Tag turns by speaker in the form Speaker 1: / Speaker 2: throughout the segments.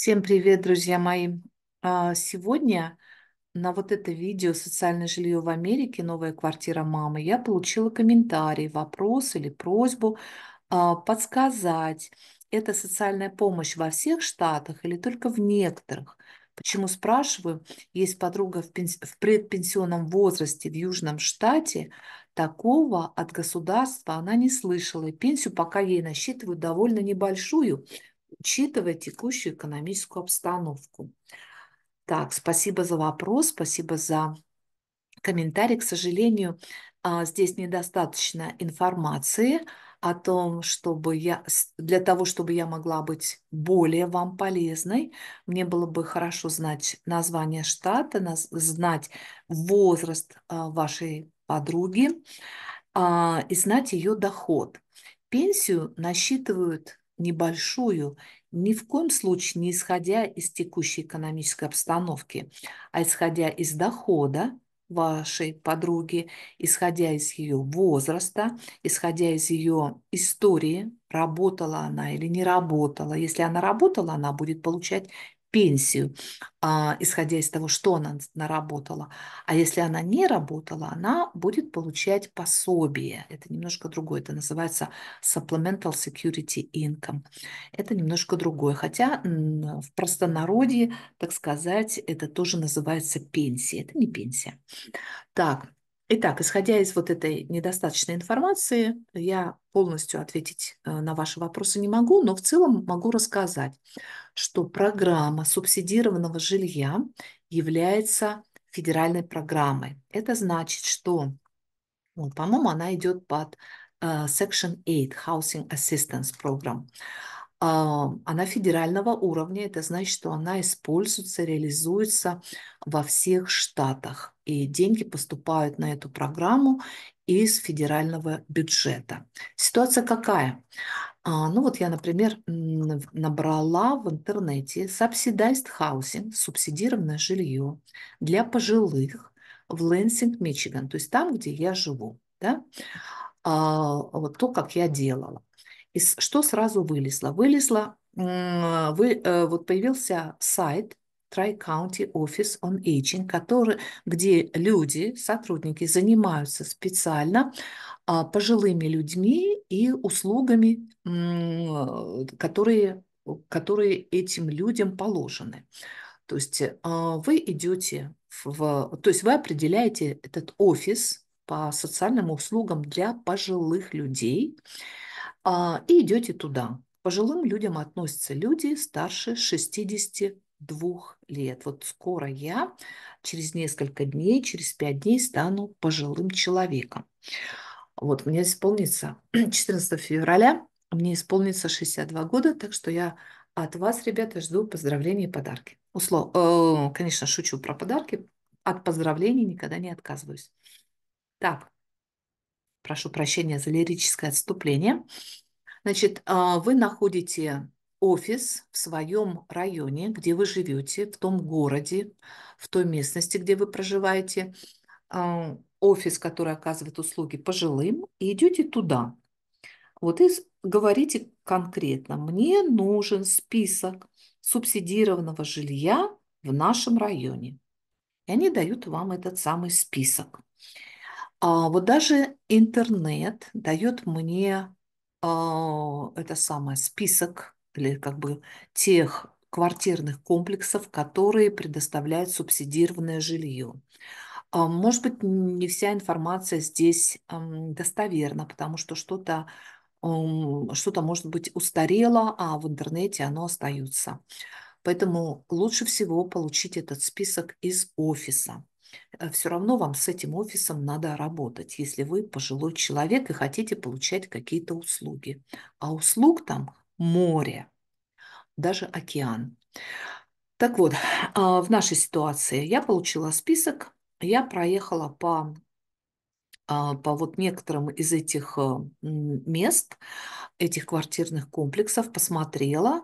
Speaker 1: Всем привет, друзья мои! А, сегодня на вот это видео «Социальное жилье в Америке. Новая квартира мамы» я получила комментарий, вопрос или просьбу а, подсказать, это социальная помощь во всех штатах или только в некоторых. Почему спрашиваю? Есть подруга в, предпенсионном возрасте в Южном штате, Такого от государства она не слышала, и пенсию пока ей насчитывают довольно небольшую, учитывая текущую экономическую обстановку. Так, спасибо за вопрос, спасибо за комментарий. К сожалению, а, здесь недостаточно информации о том, чтобы я, для того, чтобы я могла быть более вам полезной, мне было бы хорошо знать название штата, знать возраст а, вашей подруги а, и знать ее доход. Пенсию насчитывают небольшую, ни в коем случае не исходя из текущей экономической обстановки, а исходя из дохода вашей подруги, исходя из ее возраста, исходя из ее истории, работала она или не работала. Если она работала, она будет получать пенсию, а, исходя из того, что она наработала. А если она не работала, она будет получать пособие. Это немножко другое. Это называется Supplemental Security Income. Это немножко другое. Хотя в простонародье, так сказать, это тоже называется пенсия. Это не пенсия. Так, Итак, исходя из вот этой недостаточной информации, я полностью ответить э, на ваши вопросы не могу, но в целом могу рассказать, что программа субсидированного жилья является федеральной программой. Это значит, что, вот, по-моему, она идет под э, Section 8 Housing Assistance Program. А, она федерального уровня, это значит, что она используется, реализуется во всех штатах. И деньги поступают на эту программу из федерального бюджета. Ситуация какая? А, ну вот я, например, набрала в интернете subsidized housing, субсидированное жилье для пожилых в Лэнсинг, Мичиган, то есть там, где я живу, да, а, вот то, как я делала. И что сразу вылезло? Вылезло, вы, э, вот появился сайт Tri-County Office on Aging, который, где люди, сотрудники занимаются специально а, пожилыми людьми и услугами, которые, которые этим людям положены. То есть а, вы идете в, то есть вы определяете этот офис по социальным услугам для пожилых людей, а, и идете туда. К пожилым людям относятся люди старше 62 лет. Вот скоро я через несколько дней, через 5 дней стану пожилым человеком. Вот мне исполнится 14 февраля, мне исполнится 62 года, так что я от вас, ребята, жду поздравлений и подарки. Услов... Э, конечно, шучу про подарки. От поздравлений никогда не отказываюсь. Так, прошу прощения за лирическое отступление. Значит, а, вы находите офис в своем районе, где вы живете, в том городе, в той местности, где вы проживаете, а, офис, который оказывает услуги пожилым, и идете туда. Вот и говорите конкретно, мне нужен список субсидированного жилья в нашем районе. И они дают вам этот самый список. А вот даже интернет дает мне а, это самое список или как бы тех квартирных комплексов, которые предоставляют субсидированное жилье. А, может быть, не вся информация здесь достоверна, потому что что-то что-то может быть устарело, а в интернете оно остается. Поэтому лучше всего получить этот список из офиса. Э, все равно вам с этим офисом надо работать, если вы пожилой человек и хотите получать какие-то услуги. А услуг там море, даже океан. Так вот, а, в нашей ситуации я получила список, я проехала по, а, по вот некоторым из этих э, мест, этих квартирных комплексов, посмотрела.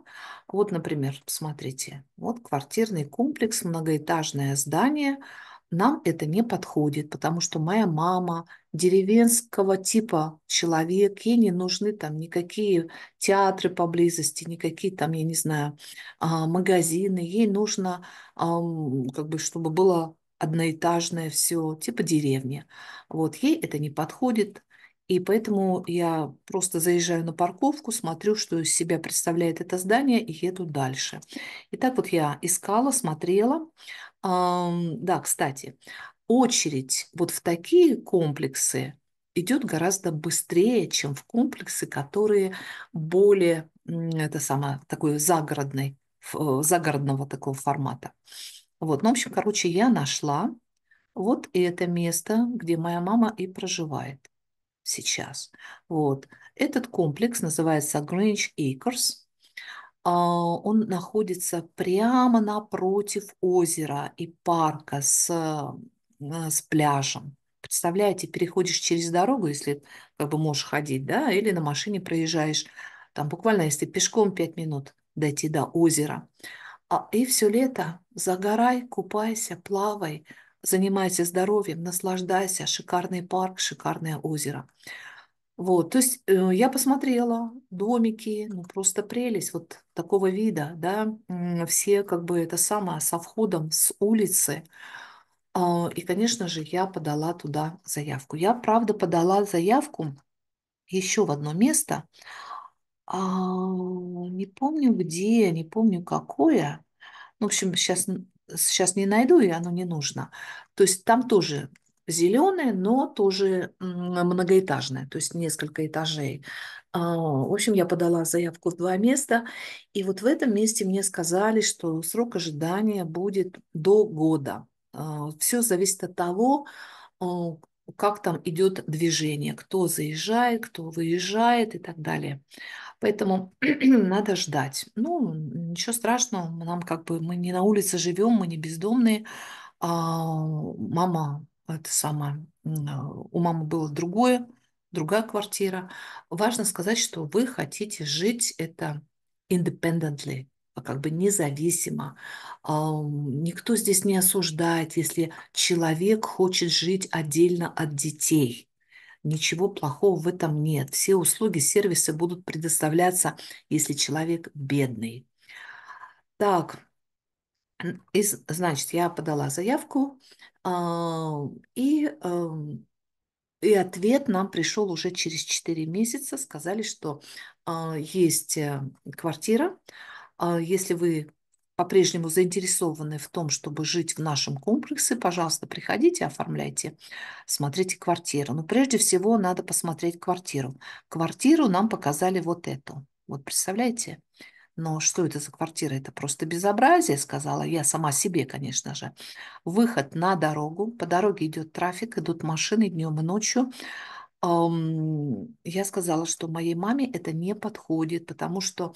Speaker 1: Вот, например, посмотрите, вот квартирный комплекс, многоэтажное здание – нам это не подходит, потому что моя мама деревенского типа человек, ей не нужны там никакие театры поблизости, никакие там, я не знаю, а, магазины, ей нужно как бы, чтобы было одноэтажное все, типа деревня. Вот ей это не подходит, и поэтому я просто заезжаю на парковку, смотрю, что из себя представляет это здание и еду дальше. И так вот я искала, смотрела. Да, кстати, очередь вот в такие комплексы идет гораздо быстрее, чем в комплексы, которые более это самое, такой загородный, э, загородного такого формата. Вот, ну, в общем, короче, я нашла вот это место, где моя мама и проживает сейчас. Вот. Этот комплекс называется Grange Acres – а, он находится прямо напротив озера и парка с, э, с пляжем. Представляете, переходишь через дорогу, если как бы можешь ходить, да, или на машине проезжаешь, там буквально, если пешком 5 минут дойти до озера. А, и все лето загорай, купайся, плавай, занимайся здоровьем, наслаждайся, шикарный парк, шикарное озеро. Вот, то есть э, я посмотрела домики, ну просто прелесть вот такого вида, да, все как бы это самое со входом с улицы. Э, и, конечно же, я подала туда заявку. Я, правда, подала заявку еще в одно место, э, не помню где, не помню какое. Ну, в общем, сейчас, сейчас не найду, и оно не нужно. То есть там тоже зеленое, но тоже многоэтажное, то есть несколько этажей. А, в общем, я подала заявку в два места, и вот в этом месте мне сказали, что срок ожидания будет до года. А, Все зависит от того, а, как там идет движение, кто заезжает, кто выезжает и так далее. Поэтому надо ждать. Ну, ничего страшного, нам как бы мы не на улице живем, мы не бездомные. А, мама это сама, а, у мамы было другое, другая квартира. Важно сказать, что вы хотите жить это independently, а как бы независимо. А, никто здесь не осуждает, если человек хочет жить отдельно от детей. Ничего плохого в этом нет. Все услуги, сервисы будут предоставляться, если человек бедный. Так, и, значит, я подала заявку, а, и, эм, и ответ нам пришел уже через 4 месяца. Сказали, что а, есть э, квартира, а, если вы по-прежнему заинтересованы в том, чтобы жить в нашем комплексе, пожалуйста, приходите, оформляйте, смотрите квартиру. Но прежде всего надо посмотреть квартиру. Квартиру нам показали вот эту. Вот представляете? Но что это за квартира? Это просто безобразие, сказала я сама себе, конечно же. Выход на дорогу. По дороге идет трафик, идут машины днем и ночью. Я сказала, что моей маме это не подходит, потому что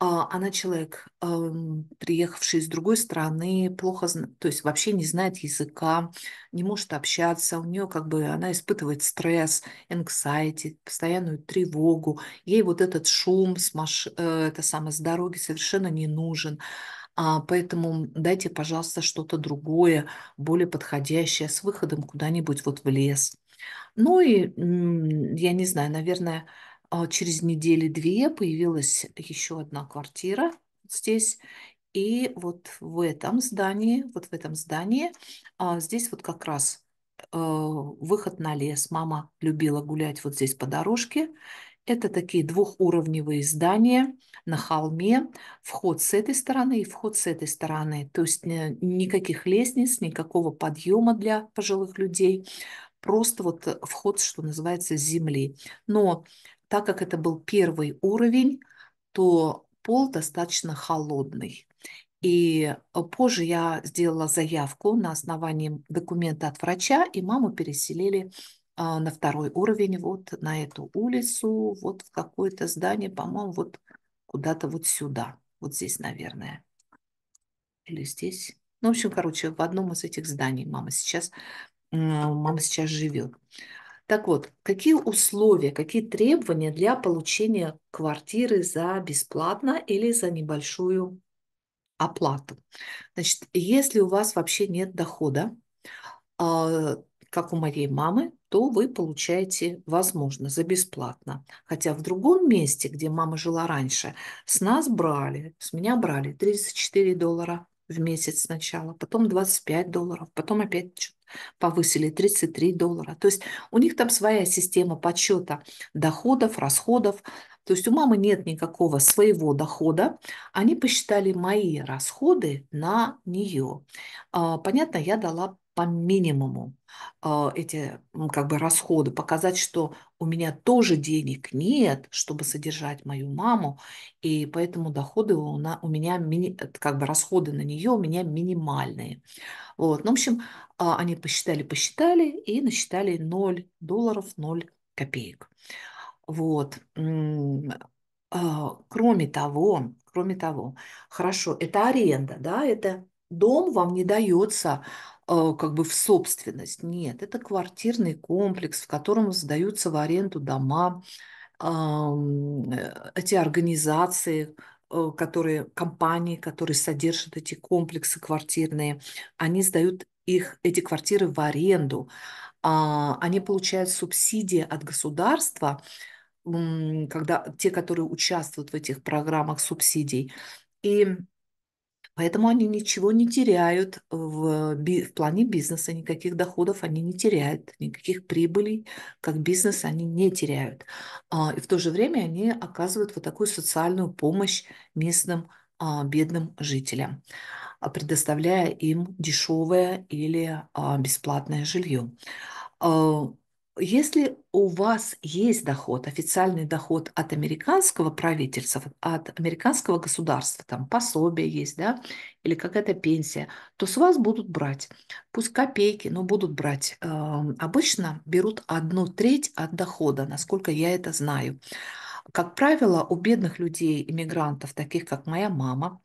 Speaker 1: а, она человек, приехавший из другой страны, плохо, то есть вообще не знает языка, не может общаться, у нее как бы она испытывает стресс, anxiety, постоянную тревогу, ей вот этот шум с, маш... Э, это самое, с дороги совершенно не нужен. А, поэтому дайте, пожалуйста, что-то другое, более подходящее, с выходом куда-нибудь вот в лес. Ну и, я не знаю, наверное, а через недели две появилась еще одна квартира здесь. И вот в этом здании, вот в этом здании, а, здесь вот как раз э, выход на лес. Мама любила гулять вот здесь по дорожке. Это такие двухуровневые здания на холме. Вход с этой стороны и вход с этой стороны. То есть э, никаких лестниц, никакого подъема для пожилых людей. Просто вот вход, что называется, с земли. Но так как это был первый уровень, то пол достаточно холодный. И э, позже я сделала заявку на основании документа от врача, и маму переселили а, на второй уровень, вот на эту улицу, вот в какое-то здание, по-моему, вот куда-то вот сюда, вот здесь, наверное, или здесь. Ну, в общем, короче, в одном из этих зданий мама сейчас, мама сейчас живет. Так вот, какие условия, какие требования для получения квартиры за бесплатно или за небольшую оплату? Значит, если у вас вообще нет дохода, а, как у моей мамы, то вы получаете, возможно, за бесплатно. Хотя в другом месте, где мама жила раньше, с нас брали, с меня брали 34 доллара в месяц сначала, потом 25 долларов, потом опять повысили 33 доллара. То есть у них там своя система подсчета доходов, расходов. То есть у мамы нет никакого своего дохода. Они посчитали мои расходы на нее. А, понятно, я дала по минимуму э, эти как бы расходы, показать, что у меня тоже денег нет, чтобы содержать мою маму, и поэтому доходы у, на, у меня, мини, как бы расходы на нее у меня минимальные. Вот. Ну, в общем, э, они посчитали, посчитали и насчитали 0 долларов, 0 копеек. Вот. А, кроме того, кроме того, хорошо, это аренда, да, это Дом вам не дается э, как бы в собственность. Нет, это квартирный комплекс, в котором сдаются в аренду дома, э, эти организации, э, которые, компании, которые содержат эти комплексы квартирные, они сдают их, эти квартиры в аренду. А, они получают субсидии от государства, когда те, которые участвуют в этих программах субсидий. И Поэтому они ничего не теряют в, в плане бизнеса, никаких доходов они не теряют, никаких прибылей как бизнес они не теряют. А, и в то же время они оказывают вот такую социальную помощь местным а, бедным жителям, а, предоставляя им дешевое или бесплатное жилье. Если у вас есть доход, официальный доход от американского правительства, от американского государства, там пособие есть, да, или какая-то пенсия, то с вас будут брать, пусть копейки, но будут брать. Эм, обычно берут одну треть от дохода, насколько я это знаю. Как правило, у бедных людей, иммигрантов, таких как моя мама,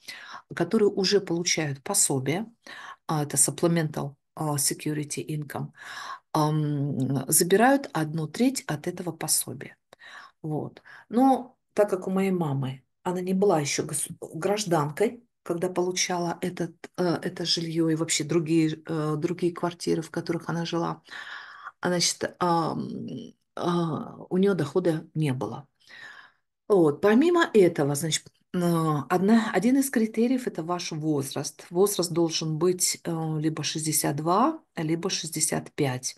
Speaker 1: которые уже получают пособие, а, это supplemental а, security income, забирают одну треть от этого пособия. Вот. Но так как у моей мамы она не была еще гражданкой, когда получала этот, э, это жилье и вообще другие, э, другие квартиры, в которых она жила, значит, а, у нее дохода не было. Вот. Помимо этого, значит, Одна, один из критериев – это ваш возраст. Возраст должен быть э, либо 62, либо 65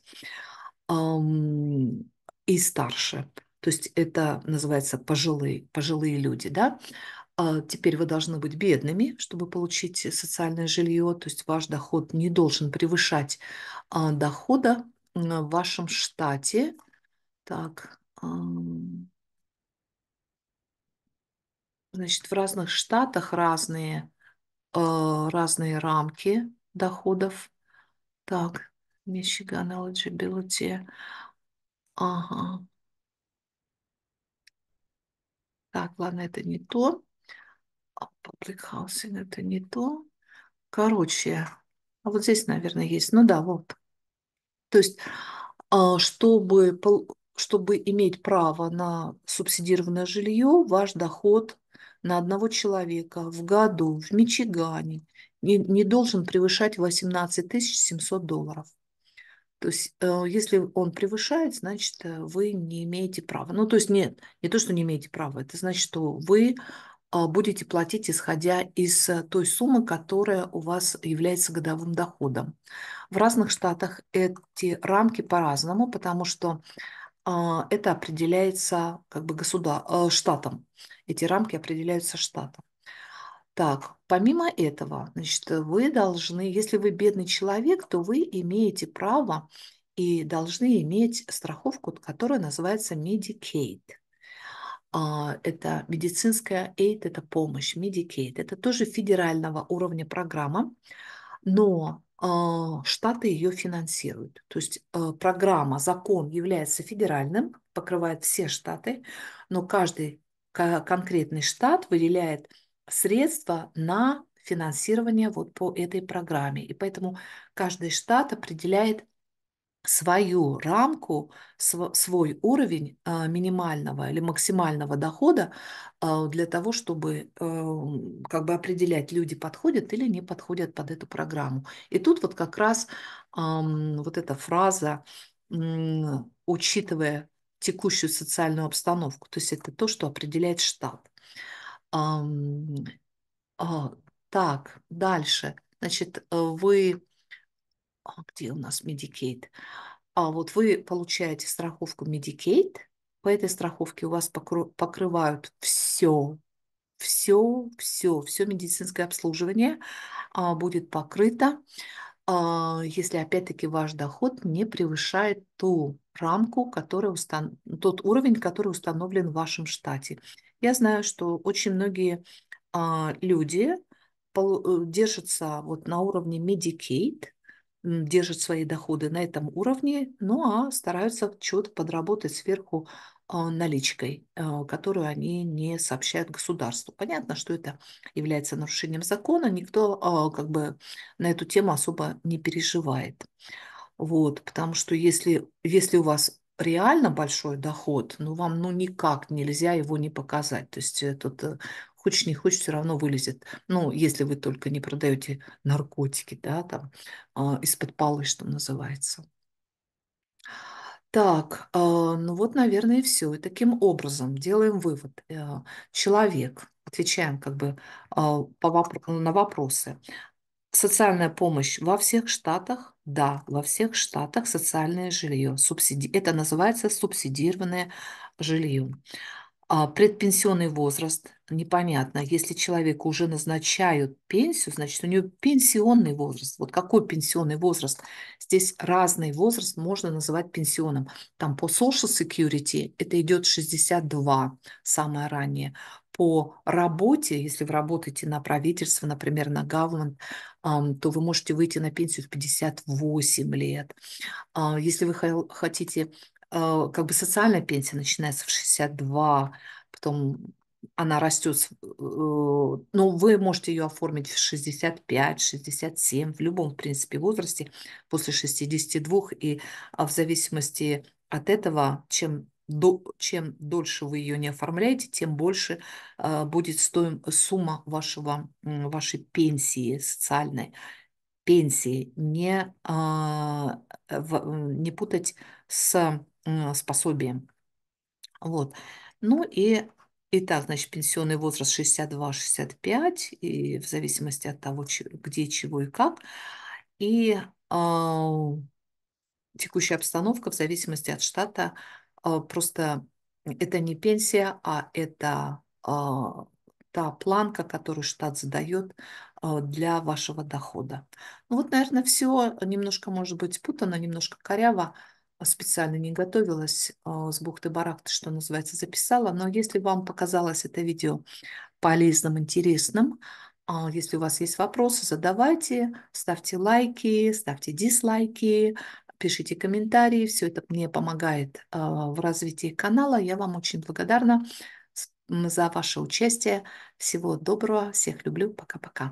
Speaker 1: и старше. То есть это называется пожилые, пожилые люди, да? А теперь вы должны быть бедными, чтобы получить социальное жилье, то есть ваш доход не должен превышать а, дохода в вашем штате. Так, Значит, в разных штатах разные, э, разные рамки доходов. Так, Michigan eligibility. Ага. Так, ладно, это не то. А, public housing это не то. Короче, а вот здесь, наверное, есть. Ну да, вот. То есть, а, чтобы, чтобы иметь право на субсидированное жилье, ваш доход на одного человека в году в Мичигане не, не должен превышать 18 700 долларов. То есть, э, если он превышает, значит, э, вы не имеете права. Ну, то есть, нет, не то, что не имеете права, это значит, что вы э, будете платить, исходя из той суммы, которая у вас является годовым доходом. В разных штатах эти рамки по-разному, потому что а, это определяется как бы государ... Э, штатом. Эти рамки определяются штатом. Так, помимо этого, значит, вы должны, если вы бедный человек, то вы имеете право и должны иметь страховку, которая называется Medicaid. А, это медицинская aid, это помощь, Medicaid. Это тоже федерального уровня программа, но а, штаты ее финансируют. То есть а, программа, закон является федеральным, покрывает все штаты, но каждый конкретный штат выделяет средства на финансирование вот по этой программе. И поэтому каждый штат определяет свою рамку, свой уровень а, минимального или максимального дохода а, для того, чтобы эм, как бы определять, люди подходят или не подходят под эту программу. И тут вот как раз вот эта фраза, учитывая текущую социальную обстановку, то есть это то, что определяет штат. А, так, дальше. Значит, э, вы а где у нас Medicaid? А вот вы получаете страховку Medicaid, по этой страховке у вас покрывают все, все, все, все медицинское обслуживание а, будет покрыто, а, если опять-таки ваш доход не превышает ту рамку, которая устан... тот уровень, который установлен в вашем штате. Я знаю, что очень многие а, люди э, держатся вот на уровне Medicaid, держат свои доходы на этом уровне, ну а стараются что-то подработать сверху а, наличкой, а, которую они не сообщают государству. Понятно, что это является нарушением закона, никто а, как бы на эту тему особо не переживает. Вот, потому что если, если у вас реально большой доход, ну, вам ну никак нельзя его не показать. То есть тут хочешь не хочешь, все равно вылезет. Ну, если вы только не продаете наркотики, да, там, э, из-под полы, что называется. Так, э, ну вот, наверное, и все. И таким образом делаем вывод. Э, человек, отвечаем как бы э, по вопро- ну, на вопросы. Социальная помощь во всех штатах, да, во всех штатах социальное жилье. Субсиди... Это называется субсидированное жилье. Предпенсионный возраст ну, непонятно. Если человеку уже назначают пенсию, значит, у него пенсионный возраст. Вот какой пенсионный возраст? Здесь разный возраст можно называть пенсионным. Там по Social Security это идет 62, самое раннее. По работе, если вы работаете на правительство, например, на government, то вы можете выйти на пенсию в 58 лет. А, если вы хотите, а, как бы социальная пенсия начинается в 62, потом она растет, э, ну, вы можете ее оформить в 65, 67, в любом, в принципе, возрасте, после 62, и а в зависимости от этого, чем, до, чем дольше вы ее не оформляете, тем больше э, будет стоим, сумма вашего, вашей пенсии социальной. Пенсии не, э, в, не путать с э, пособием Вот. Ну и Итак, значит, пенсионный возраст 62-65, и в зависимости от того, где, чего и как. И э, текущая обстановка в зависимости от штата э, просто это не пенсия, а это э, та планка, которую штат задает для вашего дохода. Ну вот, наверное, все немножко, может быть, путано, немножко коряво специально не готовилась а, с бухты-барахты, что называется, записала. Но если вам показалось это видео полезным, интересным, а, если у вас есть вопросы, задавайте, ставьте лайки, ставьте дизлайки, пишите комментарии. Все это мне помогает а, в развитии канала. Я вам очень благодарна за ваше участие. Всего доброго, всех люблю, пока-пока.